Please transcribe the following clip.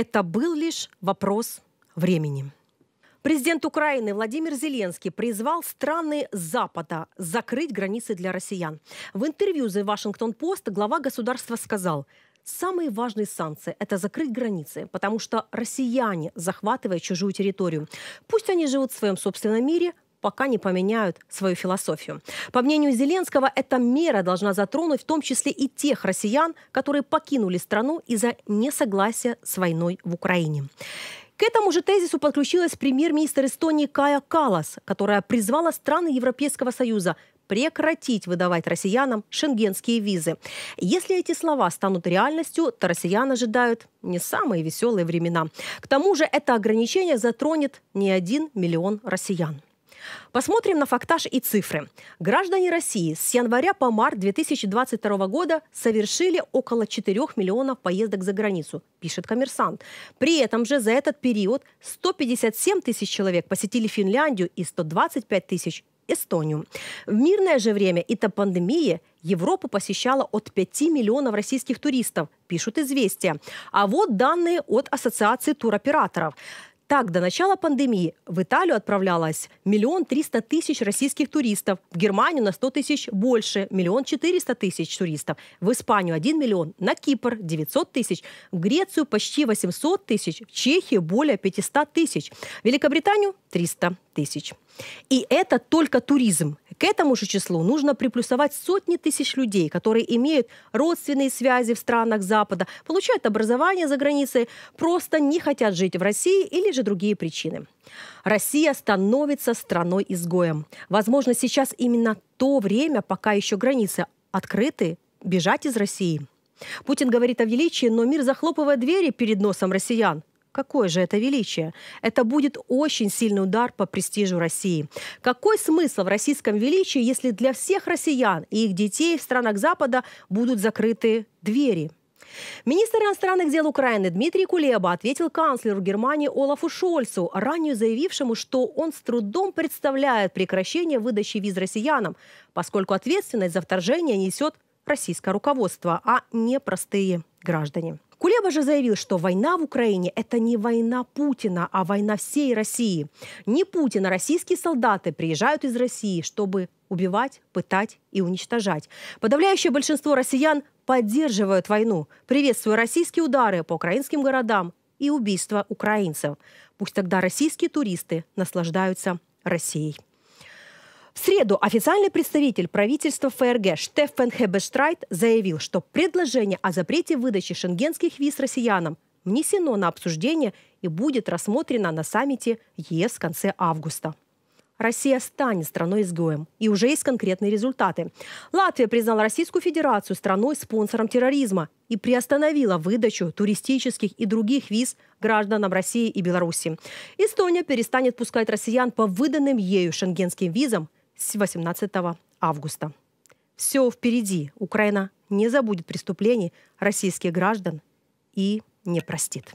Это был лишь вопрос времени. Президент Украины Владимир Зеленский призвал страны Запада закрыть границы для россиян. В интервью The Washington Post глава государства сказал, Самые важные санкции – это закрыть границы, потому что россияне, захватывая чужую территорию, пусть они живут в своем собственном мире, пока не поменяют свою философию. По мнению Зеленского, эта мера должна затронуть в том числе и тех россиян, которые покинули страну из-за несогласия с войной в Украине. К этому же тезису подключилась премьер-министр Эстонии Кая Калас, которая призвала страны Европейского Союза прекратить выдавать россиянам шенгенские визы. Если эти слова станут реальностью, то россиян ожидают не самые веселые времена. К тому же это ограничение затронет не один миллион россиян. Посмотрим на фактаж и цифры. Граждане России с января по март 2022 года совершили около 4 миллионов поездок за границу, пишет коммерсант. При этом же за этот период 157 тысяч человек посетили Финляндию и 125 тысяч Эстонию. В мирное же время и до пандемии Европу посещало от 5 миллионов российских туристов, пишут «Известия». А вот данные от Ассоциации туроператоров. Так, до начала пандемии в Италию отправлялось миллион триста тысяч российских туристов, в Германию на 100 тысяч больше, миллион четыреста тысяч туристов, в Испанию 1 миллион, на Кипр 900 тысяч, в Грецию почти 800 тысяч, в Чехию более 500 тысяч, в Великобританию 300 тысяч. И это только туризм. К этому же числу нужно приплюсовать сотни тысяч людей, которые имеют родственные связи в странах Запада, получают образование за границей, просто не хотят жить в России или же другие причины. Россия становится страной-изгоем. Возможно, сейчас именно то время, пока еще границы открыты, бежать из России. Путин говорит о величии, но мир захлопывает двери перед носом россиян. Какое же это величие? Это будет очень сильный удар по престижу России. Какой смысл в российском величии, если для всех россиян и их детей в странах Запада будут закрыты двери? Министр иностранных дел Украины Дмитрий Кулеба ответил канцлеру Германии Олафу Шольцу, ранее заявившему, что он с трудом представляет прекращение выдачи виз россиянам, поскольку ответственность за вторжение несет российское руководство, а не простые граждане. Кулеба же заявил, что война в Украине – это не война Путина, а война всей России. Не Путина, российские солдаты приезжают из России, чтобы убивать, пытать и уничтожать. Подавляющее большинство россиян поддерживают войну, приветствуя российские удары по украинским городам и убийства украинцев. Пусть тогда российские туристы наслаждаются Россией. В среду официальный представитель правительства ФРГ Штефен Хебештрайт заявил, что предложение о запрете выдачи шенгенских виз россиянам внесено на обсуждение и будет рассмотрено на саммите ЕС в конце августа. Россия станет страной-изгоем. И уже есть конкретные результаты. Латвия признала Российскую Федерацию страной-спонсором терроризма и приостановила выдачу туристических и других виз гражданам России и Беларуси. Эстония перестанет пускать россиян по выданным ею шенгенским визам с 18 августа. Все впереди. Украина не забудет преступлений российских граждан и не простит.